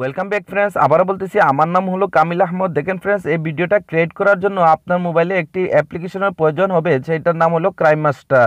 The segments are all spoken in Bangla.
ওয়েলকাম ব্যাক ফ্রেন্ডস আবারও বলতেছি আমার নাম হলো কামিল আহমদ দেখেন ফ্রেন্ডস এই ভিডিওটা ক্রিয়েট করার জন্য আপনার মোবাইলে একটি অ্যাপ্লিকেশনের প্রয়োজন হবে সেইটার নাম হলো ক্রাইম মাস্টার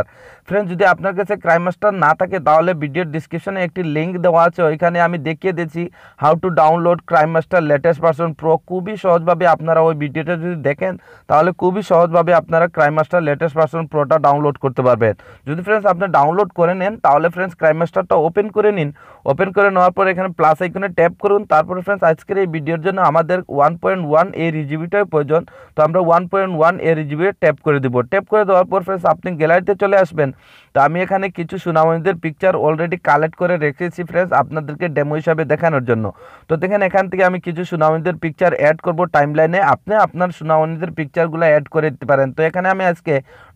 ফ্রেন্ডস যদি আপনার কাছে ক্রাইম মাস্টার না থাকে তাহলে ভিডিওর ডিসক্রিপশনে একটি লিঙ্ক দেওয়া আছে ওইখানে আমি দেখিয়ে দিয়েছি how to download KineMaster latest version pro খুবই সহজভাবে আপনারা ওই ভিডিওটা যদি দেখেন তাহলে খুবই সহজভাবে আপনারা ক্রাইম মাস্টার লেটেস্ট ভার্সন প্রোটা ডাউনলোড করতে পারবেন যদি ফ্রেন্ডস আপনি ডাউনলোড করে নেন তাহলে ফ্রেন্ডস ক্রাইম মাস্টারটা ওপেন করে নিন ওপেন করে নেওয়ার পর এখানে প্লাস আইকনে ট্যাপ করে দেখুন তারপরে ফ্রেন্ডস আজকের এই ভিডিওর জন্য আমাদের ওয়ান পয়েন্ট ওয়ান এ রিজিবিটাই প্রয়োজন তো আমরা ওয়ান পয়েন্ট ওয়ান এ রিজিবি ট্যাপ করে দেবো ট্যাপ করে দেওয়ার পর ফ্রেন্ডস আপনি গ্যালারিতে চলে আসবেন তো আমি এখানে কিছু সুনামণীদের পিকচার অলরেডি কালেক্ট করে রেখেছি ফ্রেন্ডস আপনাদেরকে ডেমো হিসাবে দেখানোর জন্য তো দেখেন এখান থেকে আমি কিছু সুনামণীদের পিকচার অ্যাড করব টাইম লাইনে আপনি আপনার সুনামণীদের পিকচারগুলো অ্যাড করে দিতে পারেন তো এখানে আমি আজকে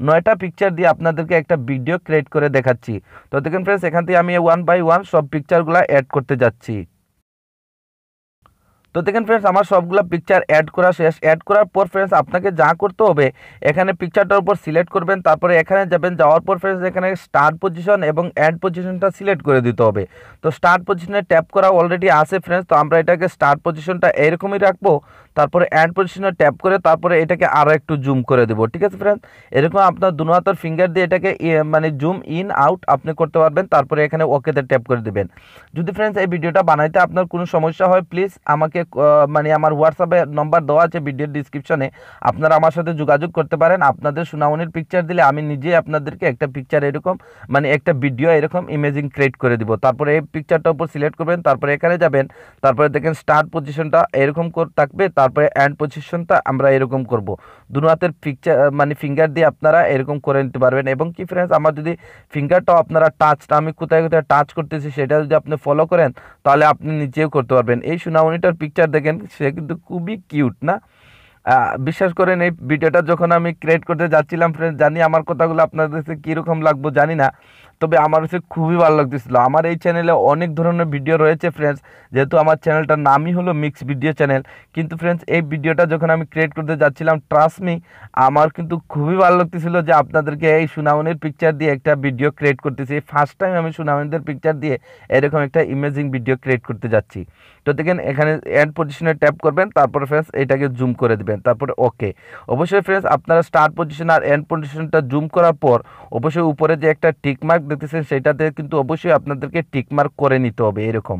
নয়টা পিকচার দিয়ে আপনাদেরকে একটা ভিডিও ক্রিয়েট করে দেখাচ্ছি তো দেখেন ফ্রেন্ডস এখান থেকে আমি ওয়ান বাই ওয়ান সব পিকচারগুলো অ্যাড করতে যাচ্ছি তো দেখেন ফ্রেন্ডস আমার সবগুলো পিকচার অ্যাড করা শেষ অ্যাড করার পর ফ্রেন্ডস আপনাকে যা করতে হবে এখানে পিকচারটার উপর সিলেক্ট করবেন তারপরে এখানে যাবেন যাওয়ার পর ফ্রেন্ডস এখানে স্টার্ট পজিশন এবং অ্যাড পজিশনটা সিলেক্ট করে দিতে হবে তো স্টার্ট পজিশনে ট্যাপ করা অলরেডি আছে ফ্রেন্ডস তো আমরা এটাকে স্টার্ট পজিশনটা এরকমই রাখবো তারপরে অ্যাড পজিশনে ট্যাপ করে তারপরে এটাকে আরও একটু জুম করে দেবো ঠিক আছে ফ্রেন্ডস এরকম আপনার দুনহাতার হাতের ফিঙ্গার দিয়ে এটাকে মানে জুম ইন আউট আপনি করতে পারবেন তারপরে এখানে ওকেতে ট্যাপ করে দেবেন যদি ফ্রেন্ডস এই ভিডিওটা বানাইতে আপনার কোনো সমস্যা হয় প্লিজ আমাকে আমাকে মানে আমার হোয়াটসঅ্যাপে নম্বর দেওয়া আছে ভিডিওর ডিসক্রিপশনে আপনারা আমার সাথে যোগাযোগ করতে পারেন আপনাদের সুনামনির পিকচার দিলে আমি নিজেই আপনাদেরকে একটা পিকচার এরকম মানে একটা ভিডিও এরকম ইমেজিং ক্রিয়েট করে দিব তারপরে এই পিকচারটার উপর সিলেক্ট করবেন তারপরে এখানে যাবেন তারপরে দেখেন স্টার্ট পজিশনটা এরকম থাকবে তারপরে অ্যান্ড পজিশনটা আমরা এরকম করব দুনো হাতের পিকচার মানে ফিঙ্গার দিয়ে আপনারা এরকম করে নিতে পারবেন এবং কি ফ্রেন্ডস আমার যদি ফিঙ্গারটাও আপনারা টাচটা আমি কোথায় কোথায় টাচ করতেছি সেটা যদি আপনি ফলো করেন তাহলে আপনি নিজেও করতে পারবেন এই সুনামনিটার পিক পিকচার দেখেন সে কিন্তু খুবই কিউট না বিশ্বাস করেন এই ভিডিওটা যখন আমি ক্রিয়েট করতে যাচ্ছিলাম ফ্রেন্ড জানি আমার কথাগুলো আপনাদের কাছে কীরকম লাগবো জানি না তবে আমার হচ্ছে খুবই ভালো লাগতেছিলো আমার এই চ্যানেলে অনেক ধরনের ভিডিও রয়েছে ফ্রেন্ডস যেহেতু আমার চ্যানেলটার নামই হলো মিক্স ভিডিও চ্যানেল কিন্তু ফ্রেন্ডস এই ভিডিওটা যখন আমি ক্রিয়েট করতে যাচ্ছিলাম ট্রাস্টমি আমার কিন্তু খুবই ভালো লাগতেছিলো যে আপনাদেরকে এই সুনামনির পিকচার দিয়ে একটা ভিডিও ক্রিয়েট করতেছি ফার্স্ট টাইম আমি সুনামনিদের পিকচার দিয়ে এরকম একটা ইমেজিং ভিডিও ক্রিয়েট করতে যাচ্ছি তো দেখেন এখানে অ্যান্ড পজিশনে ট্যাপ করবেন তারপরে ফ্রেন্ডস এটাকে জুম করে দেবেন তারপরে ওকে অবশ্যই ফ্রেন্ডস আপনারা স্টার্ট পজিশন আর এন্ড পজিশনটা জুম করার পর অবশ্যই উপরে যে একটা টিকমার্ক দেখতেছেন সেটাতে কিন্তু অবশ্যই আপনাদেরকে টিকমার্ক করে নিতে হবে এরকম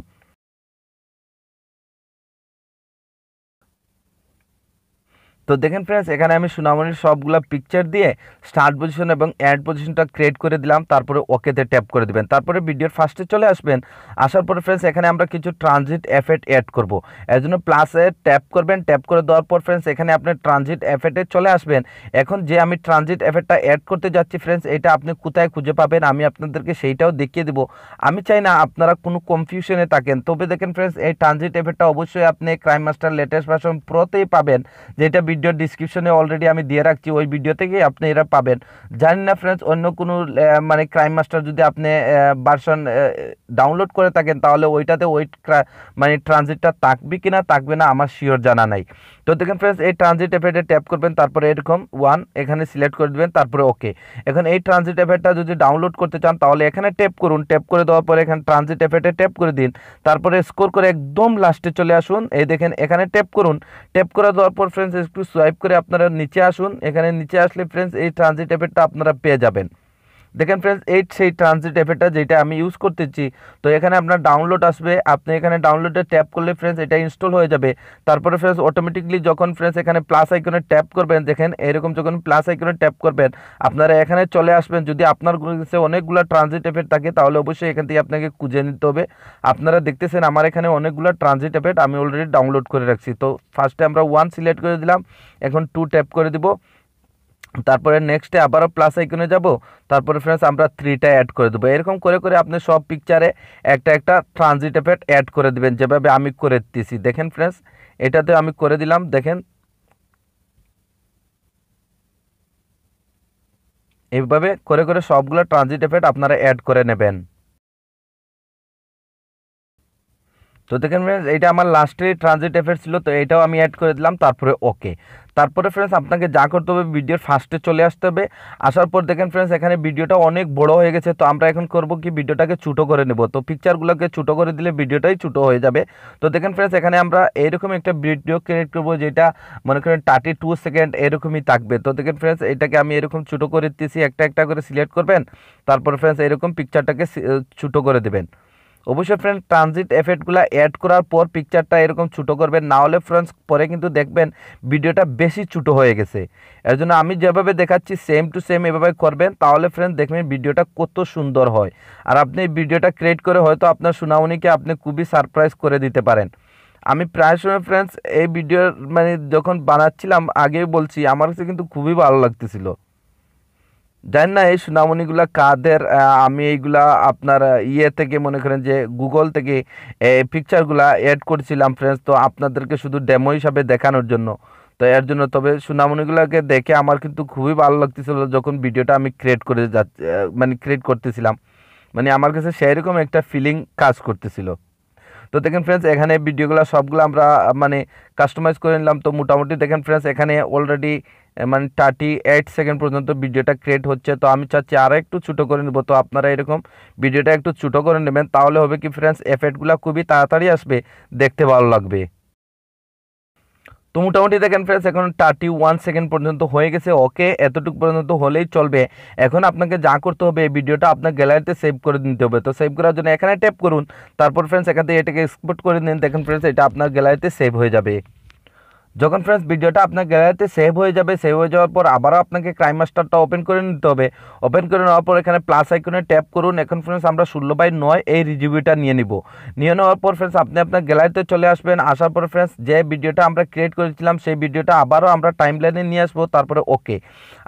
তো দেখেন ফ্রেন্ডস এখানে আমি সুনামনির সবগুলো পিকচার দিয়ে স্টার্ট পজিশন এবং অ্যাড পজিশনটা ক্রিয়েট করে দিলাম তারপরে ওকেতে ট্যাপ করে দিবেন তারপরে ভিডিওর ফার্স্টে চলে আসবেন আসার পরে ফ্রেন্ডস এখানে আমরা কিছু ট্রানজিট এফেক্ট অ্যাড করব এর জন্য প্লাসে ট্যাপ করবেন ট্যাপ করে দেওয়ার পর ফ্রেন্ডস এখানে আপনি ট্রানজিট এফেক্টে চলে আসবেন এখন যে আমি ট্রানজিট এফেক্টটা অ্যাড করতে যাচ্ছি ফ্রেন্ডস এটা আপনি কোথায় খুঁজে পাবেন আমি আপনাদেরকে সেইটাও দেখিয়ে দেবো আমি চাই না আপনারা কোনো কনফিউশনে থাকেন তবে দেখেন ফ্রেন্ডস এই ট্রানজিট এফেক্টটা অবশ্যই আপনি ক্রাইম মাস্টার লেটেস্ট ভার্সন প্রোতেই পাবেন যেটা ভিডিওর ডিসক্রিপশনে অলরেডি আমি দিয়ে রাখছি ওই ভিডিও থেকে আপনি এরা পাবেন জানি না ফ্রেন্ডস অন্য কোনো মানে ক্রাইম মাস্টার যদি আপনি ভার্সন ডাউনলোড করে থাকেন তাহলে ওইটাতে ওই মানে ট্রানজিটটা থাকবে কি না থাকবে না আমার শিওর জানা নাই তো দেখেন ফ্রেন্ডস এই ট্রানজিট এফেক্টে ট্যাপ করবেন তারপরে এরকম ওয়ান এখানে সিলেক্ট করে দেবেন তারপরে ওকে এখন এই ট্রানজিট এফেক্টটা যদি ডাউনলোড করতে চান তাহলে এখানে ট্যাপ করুন ট্যাপ করে দেওয়ার পরে এখানে ট্রানজিট এফেক্টে ট্যাপ করে দিন তারপরে স্কোর করে একদম লাস্টে চলে আসুন এই দেখেন এখানে ট্যাপ করুন ট্যাপ করে দেওয়ার পর ফ্রেন্ডস একটু সোয়াইপ করে আপনারা নিচে আসুন এখানে নিচে আসলে ফ্রেন্ডস এই ট্রানজিট এফেক্টটা আপনারা পেয়ে যাবেন দেখেন ফ্রেন্ডস এই সেই ট্রানজিট অ্যাপেটা যেটা আমি ইউজ করতেছি তো এখানে আপনার ডাউনলোড আসবে আপনি এখানে ডাউনলোডে ট্যাপ করলে ফ্রেন্ডস এটা ইনস্টল হয়ে যাবে তারপরে ফ্রেন্ডস অটোমেটিকলি যখন ফ্রেন্ডস এখানে প্লাস আইকনে ট্যাপ করবেন দেখেন এরকম যখন প্লাস আইকনে ট্যাপ করবেন আপনারা এখানে চলে আসবেন যদি আপনার কাছে অনেকগুলো ট্রানজিট অ্যাপেট থাকে তাহলে অবশ্যই এখান থেকে আপনাকে খুঁজে নিতে হবে আপনারা দেখতেছেন আমার এখানে অনেকগুলো ট্রানজিট অ্যাপেট আমি অলরেডি ডাউনলোড করে রাখছি তো ফার্স্টে আমরা ওয়ান সিলেক্ট করে দিলাম এখন টু ট্যাপ করে দিব তারপরে নেক্সটে আবারও প্লাস আইকনে যাব তারপরে ফ্রেন্ডস আমরা থ্রিটা অ্যাড করে দেবো এরকম করে করে আপনি সব পিকচারে একটা একটা ট্রানজিট এফেক্ট অ্যাড করে দেবেন যেভাবে আমি করে দিতেছি দেখেন ফ্রেন্ডস এটাতে আমি করে দিলাম দেখেন এইভাবে করে করে সবগুলো ট্রানজিট এফেক্ট আপনারা অ্যাড করে নেবেন তো দেখেন ফ্রেন্ডস এটা আমার লাস্টে ট্রানজিট এফেক্ট ছিল তো এটাও আমি অ্যাড করে দিলাম তারপরে ওকে তারপরে ফ্রেন্ডস আপনাকে যা করতে হবে ভিডিওর ফার্স্টে চলে আসতে হবে আসার পর দেখেন ফ্রেন্ডস এখানে ভিডিওটা অনেক বড় হয়ে গেছে তো আমরা এখন করব কি ভিডিওটাকে ছোটো করে নেব তো পিকচারগুলোকে ছোটো করে দিলে ভিডিওটাই ছোটো হয়ে যাবে তো দেখেন ফ্রেন্ডস এখানে আমরা এরকম একটা ভিডিও ক্রিয়েট করব যেটা মনে করেন থার্টি টু সেকেন্ড এরকমই থাকবে তো দেখেন ফ্রেন্ডস এটাকে আমি এরকম ছোটো করে দিতেছি একটা একটা করে সিলেক্ট করবেন তারপর ফ্রেন্ডস এরকম পিকচারটাকে ছোটো করে দেবেন অবশ্যই ফ্রেন্ড ট্রানজিট এফেক্টগুলো অ্যাড করার পর পিকচারটা এরকম ছোটো করবেন না হলে ফ্রেন্ডস পরে কিন্তু দেখবেন ভিডিওটা বেশি ছোটো হয়ে গেছে এর জন্য আমি যেভাবে দেখাচ্ছি সেম টু সেম এভাবে করবেন তাহলে ফ্রেন্ডস দেখবেন ভিডিওটা কত সুন্দর হয় আর আপনি ভিডিওটা ক্রিয়েট করে হয়তো আপনার সুনামনিকে আপনি খুবই সারপ্রাইজ করে দিতে পারেন আমি প্রায় সময় ফ্রেন্ডস এই ভিডিওর মানে যখন বানাচ্ছিলাম আগেই বলছি আমার কাছে কিন্তু খুবই ভালো লাগতেছিলো জান না এই সুনামনিগুলা কাদের আমি এইগুলা আপনার ইয়ে থেকে মনে করেন যে গুগল থেকে পিকচারগুলা অ্যাড করেছিলাম ফ্রেন্ডস তো আপনাদেরকে শুধু ডেমো হিসাবে দেখানোর জন্য তো এর জন্য তবে সুনামনিগুলোকে দেখে আমার কিন্তু খুবই ভালো লাগতেছিল যখন ভিডিওটা আমি ক্রিয়েট করে যা মানে ক্রিয়েট করতেছিলাম মানে আমার কাছে সেরকম একটা ফিলিং কাজ করতেছিল তো দেখেন ফ্রেন্ডস এখানে ভিডিওগুলো সবগুলো আমরা মানে কাস্টমাইজ করে নিলাম তো মোটামুটি দেখেন ফ্রেন্ডস এখানে অলরেডি মানে থার্টি এইট সেকেন্ড পর্যন্ত ভিডিওটা ক্রিয়েট হচ্ছে তো আমি চাচ্ছি আর একটু ছুটো করে নেবো তো আপনারা এরকম ভিডিওটা একটু ছুটো করে নেবেন তাহলে হবে কি ফ্রেন্ডস এফেক্টগুলো খুবই তাড়াতাড়ি আসবে দেখতে ভালো লাগবে তো মোটামুটি দেখেন ফ্রেন্ডস এখন থার্টি ওয়ান সেকেন্ড পর্যন্ত হয়ে গেছে ওকে এতটুকু পর্যন্ত হলেই চলবে এখন আপনাকে যা করতে হবে এই ভিডিওটা আপনার গ্যালারিতে সেভ করে নিতে হবে তো সেভ করার জন্য এখানে ট্যাপ করুন তারপর ফ্রেন্ডস এখান থেকে এটাকে এক্সপোর্ট করে নিন দেখেন ফ্রেন্ডস এটা আপনার গ্যালারিতে সেভ হয়ে যাবে যখন ফ্রেন্ডস ভিডিওটা আপনার গ্যালারিতে সেভ হয়ে যাবে সেভ হয়ে যাওয়ার পর আবারও আপনাকে ক্রাইম মাস্টারটা ওপেন করে নিতে হবে ওপেন করে নেওয়ার পর এখানে প্লাস আইকনে ট্যাপ করুন এখন ফ্রেন্ডস আমরা ষোলো বাই নয় এই রিজিভিউটা নিয়ে নিব নিয়ে নেওয়ার পর ফ্রেন্ডস আপনি আপনার গ্যালারিতে চলে আসবেন আসার পর ফ্রেন্ডস যে ভিডিওটা আমরা ক্রিয়েট করেছিলাম সেই ভিডিওটা আবারও আমরা টাইম লাইনে নিয়ে আসবো তারপরে ওকে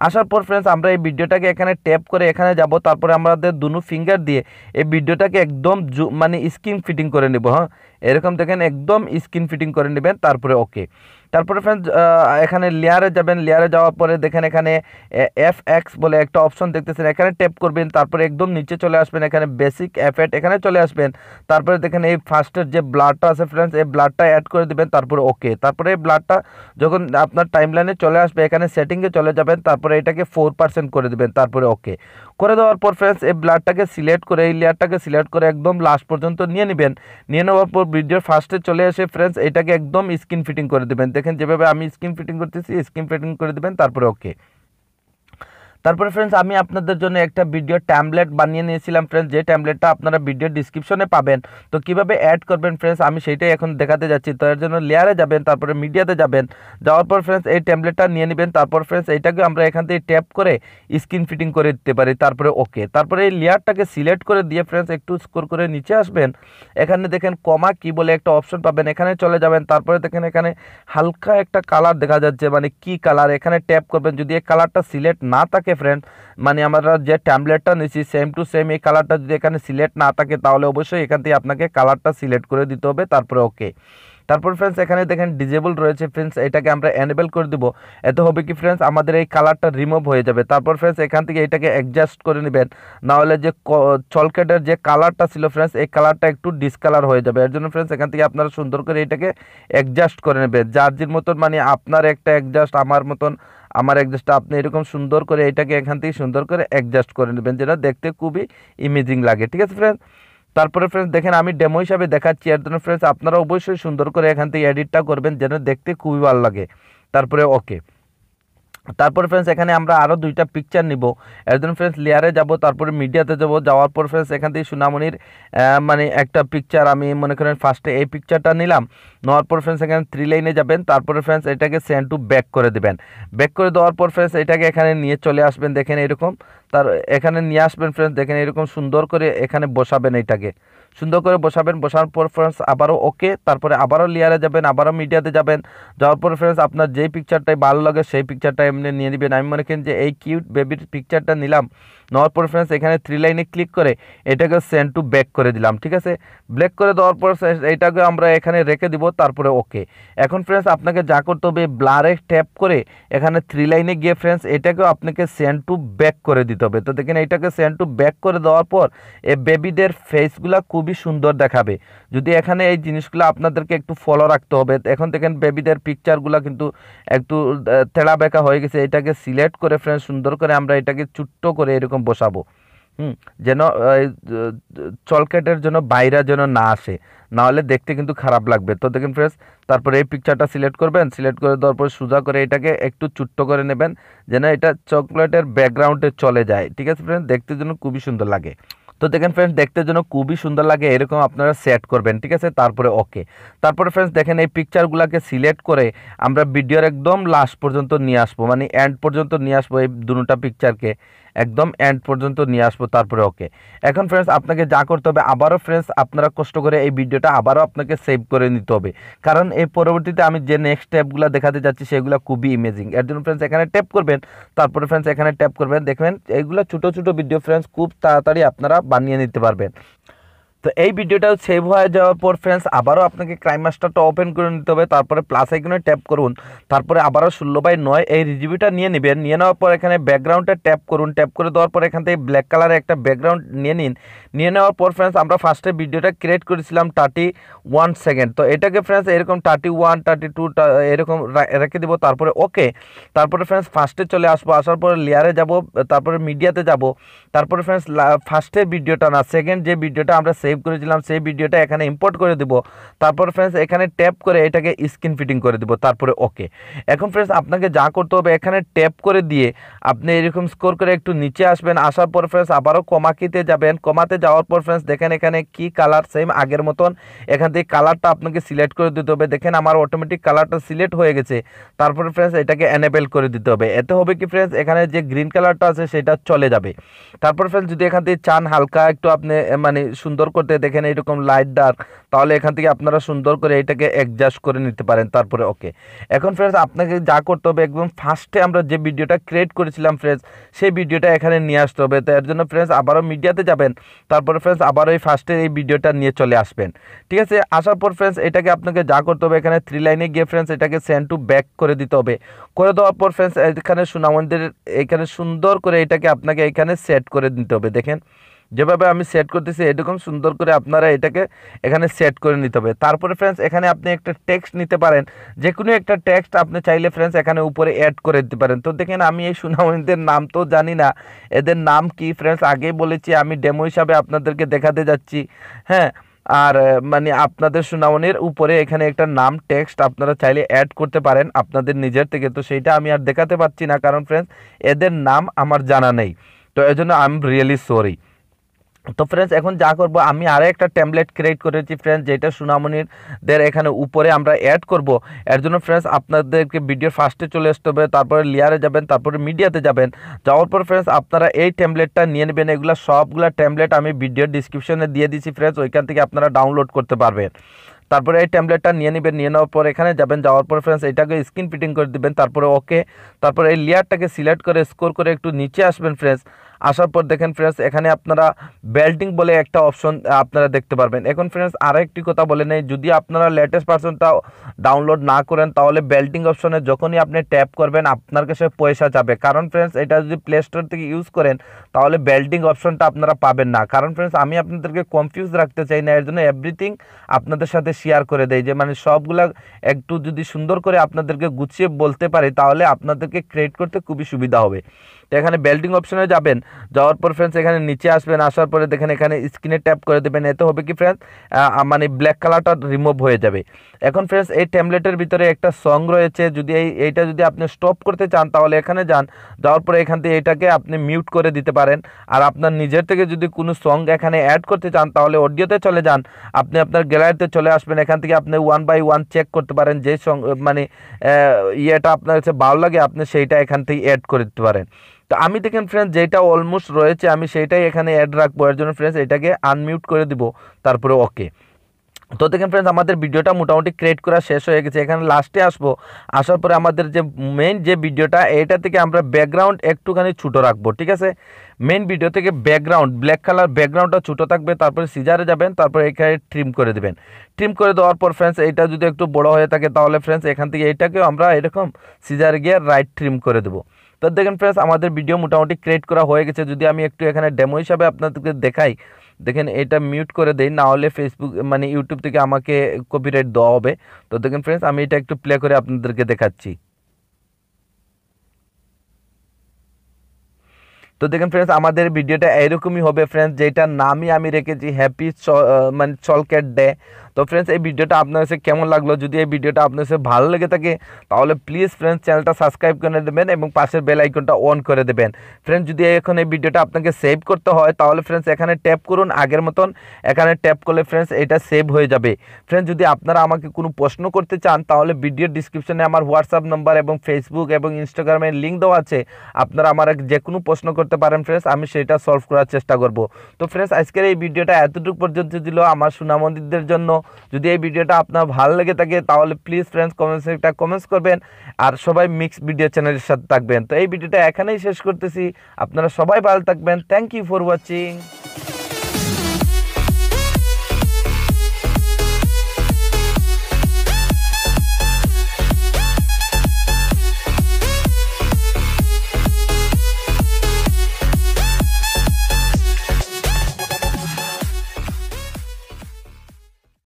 আসার পর ফ্রেন্ডস আমরা এই ভিডিওটাকে এখানে ট্যাপ করে এখানে যাব তারপরে আমাদের দুনু ফিঙ্গার দিয়ে এই ভিডিওটাকে একদম মানে স্কিন ফিটিং করে নেব হ্যাঁ এরকম দেখেন একদম স্কিন ফিটিং করে নেবেন তারপরে ওকে তারপরে ফ্রেন্ডস এখানে লেয়ারে যাবেন লেয়ারে যাওয়ার পরে দেখেন এখানে এফ এক্স বলে একটা অপশন দেখতেছেন এখানে ট্যাপ করবেন তারপরে একদম নিচে চলে আসবেন এখানে বেসিক এফেট এখানে চলে আসবেন তারপরে দেখেন এই ফার্স্টের যে ব্লাডটা আছে ফ্রেন্ডস এই ব্লাডটা অ্যাড করে দেবেন তারপরে ওকে তারপরে এই ব্লাডটা যখন আপনার লাইনে চলে আসবে এখানে সেটিংয়ে চলে যাবেন তারপরে এটাকে ফোর পার্সেন্ট করে দেবেন তারপরে ওকে করে দেওয়ার পর ফ্রেন্ডস এই ব্লাডটাকে সিলেক্ট করে এই লেয়ারটাকে সিলেক্ট করে একদম লাস্ট পর্যন্ত নিয়ে নেবেন নিয়ে নেওয়ার পর ভিডিওর ফার্স্টে চলে এসে ফ্রেন্ডস এটাকে একদম স্কিন ফিটিং করে দেবেন দেখেন যেভাবে আমি স্কিন ফিটিং করতেছি স্কিন ফিটিং করে দেবেন তারপরে ওকে তারপরে ফ্রেন্ডস আমি আপনাদের জন্য একটা ভিডিও ট্যাবলেট বানিয়ে নিয়েছিলাম ফ্রেন্ডস যে ট্যাবলেটটা আপনারা ভিডিও ডিসক্রিপশনে পাবেন তো কিভাবে অ্যাড করবেন ফ্রেন্ডস আমি সেইটাই এখন দেখাতে যাচ্ছি তো এর জন্য লেয়ারে যাবেন তারপরে মিডিয়াতে যাবেন যাওয়ার পর ফ্রেন্ডস এই ট্যাবলেটটা নিয়ে নেবেন তারপর ফ্রেন্ডস এইটাকে আমরা এখান থেকে ট্যাপ করে স্ক্রিন ফিটিং করে দিতে পারি তারপরে ওকে তারপরে এই লেয়ারটাকে সিলেক্ট করে দিয়ে ফ্রেন্ডস একটু স্কোর করে নিচে আসবেন এখানে দেখেন কমা কি বলে একটা অপশন পাবেন এখানে চলে যাবেন তারপরে দেখেন এখানে হালকা একটা কালার দেখা যাচ্ছে মানে কি কালার এখানে ট্যাপ করবেন যদি এই কালারটা সিলেক্ট না থাকে থাকে ফ্রেন্ড মানে আমরা যে ট্যাবলেটটা নিচ্ছি সেম টু সেম এই কালারটা যদি এখানে সিলেক্ট না থাকে তাহলে অবশ্যই এখান থেকে আপনাকে কালারটা সিলেক্ট করে দিতে হবে তারপরে ওকে তারপর ফ্রেন্ডস এখানে দেখেন ডিজেবল রয়েছে ফ্রেন্ডস এটাকে আমরা এনেবল করে দেবো এত হবে কি ফ্রেন্ডস আমাদের এই কালারটা রিমুভ হয়ে যাবে তারপর ফ্রেন্ডস এখান থেকে এটাকে অ্যাডজাস্ট করে নেবেন নাহলে যে চলকেটের যে কালারটা ছিল ফ্রেন্ডস এই কালারটা একটু ডিসকালার হয়ে যাবে এর জন্য ফ্রেন্ডস এখান থেকে আপনারা সুন্দর করে এটাকে অ্যাডজাস্ট করে নেবেন যার মতন মানে আপনার একটা অ্যাডজাস্ট আমার মতন আমার অ্যাডজাস্ট আপনি এরকম সুন্দর করে এটাকে এখান থেকে সুন্দর করে অ্যাডজাস্ট করে নেবেন যেটা দেখতে খুবই ইমেজিং লাগে ঠিক আছে ফ্রেন্ড তারপরে ফ্রেন্ডস দেখেন আমি ডেমো হিসাবে দেখাচ্ছি এর জন্য ফ্রেন্ডস আপনারা অবশ্যই সুন্দর করে এখান থেকে এডিটটা করবেন যেন দেখতে খুবই ভালো লাগে তারপরে ওকে তারপর ফ্রেন্ডস এখানে আমরা আরও দুইটা পিকচার নিব এর জন্য ফ্রেন্ডস লেয়ারে যাব তারপরে মিডিয়াতে যাব যাওয়ার পর ফ্রেন্ডস এখান থেকে সুনামনির মানে একটা পিকচার আমি মনে করেন ফার্স্টে এই পিকচারটা নিলাম নেওয়ার পর ফ্রেন্ডস এখানে থ্রি লাইনে যাবেন তারপরে ফ্রেন্ডস এটাকে সেন্ড টু ব্যাক করে দেবেন ব্যাক করে দেওয়ার পর ফ্রেন্ডস এটাকে এখানে নিয়ে চলে আসবেন দেখেন এরকম তার এখানে নিয়ে আসবেন ফ্রেন্ডস দেখেন এরকম সুন্দর করে এখানে বসাবেন এটাকে সুন্দর করে বসাবেন বসার পর ফ্রেন্ডস আবারও ওকে তারপরে আবারও লেয়ারে যাবেন আবারও মিডিয়াতে যাবেন যাওয়ার পর ফ্রেন্ডস আপনার যেই পিকচারটাই ভালো লাগে সেই পিকচারটা এমনি নিয়ে নেবেন আমি মনে করেন যে এই কিউট বেবির পিকচারটা নিলাম নেওয়ার পরে ফ্রেন্ডস এখানে থ্রি লাইনে ক্লিক করে এটাকে সেন্ড টু ব্যাক করে দিলাম ঠিক আছে ব্ল্যাক করে দেওয়ার পর এটাকে আমরা এখানে রেখে দিব তারপরে ওকে এখন ফ্রেন্ডস আপনাকে যা করতে হবে ব্লারে ট্যাপ করে এখানে থ্রি লাইনে গিয়ে ফ্রেন্ডস এটাকেও আপনাকে সেন্ড টু ব্যাক করে দিতে হবে তো দেখেন এটাকে সেন্ড টু ব্যাক করে দেওয়ার পর এ বেবিদের ফেসগুলো খুবই সুন্দর দেখাবে যদি এখানে এই জিনিসগুলো আপনাদেরকে একটু ফলো রাখতে হবে এখন দেখেন বেবিদের পিকচারগুলো কিন্তু একটু তেড়া বেঁকা হয়ে গেছে এটাকে সিলেক্ট করে ফ্রেন্ডস সুন্দর করে আমরা এটাকে চুট্ট করে এরকম বসাবো হুম যেন চলকেটের জন্য বাইরা যেন না আসে নাহলে দেখতে কিন্তু খারাপ লাগবে তো দেখেন ফ্রেন্ডস তারপরে এই পিকচারটা সিলেক্ট করবেন সিলেক্ট করে দেওয়ার পর সোজা করে এটাকে একটু চুট্ট করে নেবেন যেন এটা চকলেটের ব্যাকগ্রাউন্ডে চলে যায় ঠিক আছে ফ্রেন্ডস দেখতে জন্য খুবই সুন্দর লাগে তো দেখেন ফ্রেন্ডস দেখতে জন্য খুবই সুন্দর লাগে এরকম আপনারা সেট করবেন ঠিক আছে তারপরে ওকে তারপরে ফ্রেন্ডস দেখেন এই পিকচারগুলোকে সিলেক্ট করে আমরা ভিডিওর একদম লাস্ট পর্যন্ত নিয়ে আসবো মানে এন্ড পর্যন্ত নিয়ে আসবো এই দুটা পিকচারকে একদম এন্ড পর্যন্ত নিয়ে আসবো তারপরে ওকে এখন ফ্রেন্ডস আপনাকে যা করতে হবে আবারও ফ্রেন্ডস আপনারা কষ্ট করে এই ভিডিওটা আবারও আপনাকে সেভ করে নিতে হবে কারণ এই পরবর্তীতে আমি যে নেক্সট স্টেপগুলো দেখাতে যাচ্ছি সেগুলো খুবই ইমেজিং এর জন্য ফ্রেন্ডস এখানে ট্যাপ করবেন তারপরে ফ্রেন্ডস এখানে ট্যাপ করবেন দেখবেন এইগুলো ছোটো ছোটো ভিডিও ফ্রেন্ডস খুব তাড়াতাড়ি আপনারা বানিয়ে নিতে পারবেন তো এই ভিডিওটাও সেভ হয়ে যাওয়ার পর ফ্রেন্ডস আবারও আপনাকে ক্রাইম মাস্টারটা ওপেন করে নিতে হবে তারপরে প্লাস আইকনে ট্যাপ করুন তারপরে আবারও ষোলো বাই নয় এই রিজিভিটা নিয়ে নেবেন নিয়ে নেওয়ার পর এখানে ব্যাকগ্রাউন্ডটা ট্যাপ করুন ট্যাপ করে দেওয়ার পর এখান থেকে ব্ল্যাক কালারের একটা ব্যাকগ্রাউন্ড নিয়ে নিন নিয়ে নেওয়ার পর ফ্রেন্ডস আমরা ফার্স্টে ভিডিওটা ক্রিয়েট করেছিলাম থার্টি ওয়ান সেকেন্ড তো এটাকে ফ্রেন্ডস এরকম থার্টি ওয়ান থার্টি টু এরকম রেখে দেবো তারপরে ওকে তারপরে ফ্রেন্ডস ফার্স্টে চলে আসবো আসার পরে লেয়ারে যাব তারপরে মিডিয়াতে যাব তারপরে ফ্রেন্ডস ফার্স্টে ভিডিওটা না সেকেন্ড যে ভিডিওটা আমরা সেভ সেভ করেছিলাম সেই ভিডিওটা এখানে ইম্পোর্ট করে দেবো তারপর ফ্রেন্ডস এখানে ট্যাপ করে এটাকে স্ক্রিন ফিটিং করে দেবো তারপরে ওকে এখন ফ্রেন্ডস আপনাকে যা করতে হবে এখানে ট্যাপ করে দিয়ে আপনি এরকম স্কোর করে একটু নিচে আসবেন আসার পর ফ্রেন্ডস আবারও কমাকিতে যাবেন কমাতে যাওয়ার পর ফ্রেন্ডস দেখেন এখানে কি কালার সেম আগের মতন এখান থেকে কালারটা আপনাকে সিলেক্ট করে দিতে হবে দেখেন আমার অটোমেটিক কালারটা সিলেক্ট হয়ে গেছে তারপরে ফ্রেন্ডস এটাকে এনেবেল করে দিতে হবে এতে হবে কি ফ্রেন্ডস এখানে যে গ্রিন কালারটা আছে সেটা চলে যাবে তারপর ফ্রেন্ডস যদি এখান থেকে চান হালকা একটু আপনি মানে সুন্দর করে করতে দেখেন এইরকম লাইট ডার্ক তাহলে এখান থেকে আপনারা সুন্দর করে এটাকে অ্যাডজাস্ট করে নিতে পারেন তারপরে ওকে এখন ফ্রেন্ডস আপনাকে যা করতে হবে একদম ফার্স্টে আমরা যে ভিডিওটা ক্রিয়েট করেছিলাম ফ্রেন্ডস সেই ভিডিওটা এখানে নিয়ে আসতে হবে তো এর জন্য ফ্রেন্ডস আবারও মিডিয়াতে যাবেন তারপরে ফ্রেন্ডস আবারও এই ফার্স্টে এই ভিডিওটা নিয়ে চলে আসবেন ঠিক আছে আসার পর ফ্রেন্ডস এটাকে আপনাকে যা করতে হবে এখানে থ্রি লাইনে গিয়ে ফ্রেন্ডস এটাকে সেন্ড টু ব্যাক করে দিতে হবে করে দেওয়ার পর ফ্রেন্ডস এখানে সুনামন্দির এখানে সুন্দর করে এটাকে আপনাকে এখানে সেট করে দিতে হবে দেখেন যেভাবে আমি সেট করতেছি এরকম সুন্দর করে আপনারা এটাকে এখানে সেট করে নিতে হবে তারপরে ফ্রেন্ডস এখানে আপনি একটা টেক্সট নিতে পারেন যে কোনো একটা টেক্সট আপনি চাইলে ফ্রেন্ডস এখানে উপরে অ্যাড করে দিতে পারেন তো দেখেন আমি এই সুনামণীদের নাম তো জানি না এদের নাম কি ফ্রেন্ডস আগেই বলেছি আমি ডেমো হিসাবে আপনাদেরকে দেখাতে যাচ্ছি হ্যাঁ আর মানে আপনাদের সুনামনের উপরে এখানে একটা নাম টেক্সট আপনারা চাইলে অ্যাড করতে পারেন আপনাদের নিজের থেকে তো সেইটা আমি আর দেখাতে পারছি না কারণ ফ্রেন্ডস এদের নাম আমার জানা নেই তো এজন্য আই এম রিয়েলি সরি তো ফ্রেন্ডস এখন যা করব আমি আরও একটা ট্যাবলেট ক্রিয়েট করেছি ফ্রেন্ডস যেটা দের এখানে উপরে আমরা অ্যাড করব এর জন্য ফ্রেন্ডস আপনাদেরকে ভিডিও ফার্স্টে চলে আসতে হবে তারপরে লেয়ারে যাবেন তারপরে মিডিয়াতে যাবেন যাওয়ার পর ফ্রেন্ডস আপনারা এই ট্যাবলেটটা নিয়ে নেবেন এগুলো সবগুলা ট্যাবলেট আমি ভিডিও ডিসক্রিপশনে দিয়ে দিছি ফ্রেন্ডস ওইখান থেকে আপনারা ডাউনলোড করতে পারবেন তারপরে এই ট্যাবলেটটা নিয়ে নেবেন নিয়ে নেওয়ার পর এখানে যাবেন যাওয়ার পর ফ্রেন্ডস এটাকে স্ক্রিন ফিটিং করে দেবেন তারপরে ওকে তারপরে এই লেয়ারটাকে সিলেক্ট করে স্কোর করে একটু নিচে আসবেন ফ্রেন্ডস আসার পর দেখেন ফ্রেন্ডস এখানে আপনারা বেল্টিং বলে একটা অপশন আপনারা দেখতে পারবেন এখন ফ্রেন্ডস আর একটি কথা বলে নেই যদি আপনারা লেটেস্ট পার্সনটা ডাউনলোড না করেন তাহলে বেল্টিং অপশনে যখনই আপনি ট্যাপ করবেন আপনার কাছে পয়সা যাবে কারণ ফ্রেন্ডস এটা যদি প্লে স্টোর থেকে ইউজ করেন তাহলে বেল্টিং অপশনটা আপনারা পাবেন না কারণ ফ্রেন্ডস আমি আপনাদেরকে কনফিউজ রাখতে চাই না এর জন্য এভরিথিং আপনাদের সাথে শেয়ার করে দেয় যে মানে সবগুলা একটু যদি সুন্দর করে আপনাদেরকে গুছিয়ে বলতে পারি তাহলে আপনাদেরকে ক্রিয়েট করতে খুবই সুবিধা হবে তো এখানে বেল্ডিং অপশনে যাবেন যাওয়ার পর ফ্রেন্ডস এখানে নিচে আসবেন আসার পরে দেখেন এখানে স্ক্রিনে ট্যাপ করে দেবেন এতে হবে কি ফ্রেন্ডস মানে ব্ল্যাক কালারটা রিমুভ হয়ে যাবে এখন ফ্রেন্ডস এই ট্যাবলেটের ভিতরে একটা সং রয়েছে যদি এই এইটা যদি আপনি স্টপ করতে চান তাহলে এখানে যান যাওয়ার পরে এখান থেকে এটাকে আপনি মিউট করে দিতে পারেন আর আপনার নিজের থেকে যদি কোনো সং এখানে অ্যাড করতে চান তাহলে অডিওতে চলে যান আপনি আপনার গ্যালারিতে চলে আসবেন এখান থেকে আপনি ওয়ান বাই ওয়ান চেক করতে পারেন যে সং মানে ইয়েটা আপনার কাছে ভালো লাগে আপনি সেইটা এখান থেকে অ্যাড করে দিতে পারেন তো আমি দেখেন ফ্রেন্ডস যেটা অলমোস্ট রয়েছে আমি সেটাই এখানে অ্যাড রাখবো এর জন্য ফ্রেন্ডস এটাকে আনমিউট করে দিব তারপরে ওকে তো দেখেন ফ্রেন্ডস আমাদের ভিডিওটা মোটামুটি ক্রিয়েট করা শেষ হয়ে গেছে এখানে লাস্টে আসবো আসার পরে আমাদের যে মেন যে ভিডিওটা এটা থেকে আমরা ব্যাকগ্রাউন্ড একটুখানি ছোটো রাখবো ঠিক আছে মেন ভিডিও থেকে ব্যাকগ্রাউন্ড ব্ল্যাক কালার ব্যাকগ্রাউন্ডটা ছোটো থাকবে তারপরে সিজারে যাবেন তারপরে এখানে ট্রিম করে দেবেন ট্রিম করে দেওয়ার পর ফ্রেন্ডস এটা যদি একটু বড় হয়ে থাকে তাহলে ফ্রেন্ডস এখান থেকে এটাকেও আমরা এরকম সিজারে গিয়ে রাইট ট্রিম করে দেবো তো দেখেন ফ্রেন্ডস আমাদের ভিডিও মোটামুটি ক্রিয়েট করা হয়ে গেছে যদি আমি একটু এখানে ডেমো হিসাবে আপনাদেরকে দেখাই দেখেন এটা মিউট করে দেই নাহলে ফেসবুক মানে ইউটিউব থেকে আমাকে কপিরাইট দেওয়া হবে তো দেখেন ফ্রেন্ডস আমি এটা একটু প্লে করে আপনাদেরকে দেখাচ্ছি তো দেখেন ফ্রেন্ডস আমাদের ভিডিওটা এরকমই হবে ফ্রেন্ডস যেটার নামই আমি রেখেছি হ্যাপি মানে চলকেট ডে তো ফ্রেন্ডস এই ভিডিওটা আপনার কাছে কেমন লাগলো যদি এই ভিডিওটা আপনার কাছে ভালো লেগে থাকে তাহলে প্লিজ ফ্রেন্ডস চ্যানেলটা সাবস্ক্রাইব করে দেবেন এবং পাশের বেল আইকনটা অন করে দেবেন ফ্রেন্ডস যদি এখন এই ভিডিওটা আপনাকে সেভ করতে হয় তাহলে ফ্রেন্ডস এখানে ট্যাপ করুন আগের মতন এখানে ট্যাপ করলে ফ্রেন্ডস এটা সেভ হয়ে যাবে ফ্রেন্ডস যদি আপনারা আমাকে কোনো প্রশ্ন করতে চান তাহলে ভিডিও ডিসক্রিপশনে আমার হোয়াটসঅ্যাপ নাম্বার এবং ফেসবুক এবং ইনস্টাগ্রামের লিঙ্ক দেওয়া আছে আপনারা আমার যে কোনো প্রশ্ন করতে পারেন ফ্রেন্ডস আমি সেটা সলভ করার চেষ্টা করব তো ফ্রেন্ডস আজকের এই ভিডিওটা এতটুকু পর্যন্ত ছিল আমার সুনামন্দিরদের জন্য যদি এই ভিডিওটা আপনার ভালো লেগে থাকে তাহলে প্লিজ ফ্রেন্ডস কমেন্টস একটা কমেন্টস করবেন আর সবাই মিক্স ভিডিও চ্যানেলের সাথে থাকবেন তো এই ভিডিওটা এখানেই শেষ করতেছি আপনারা সবাই ভালো থাকবেন থ্যাংক ইউ ফর ওয়াচিং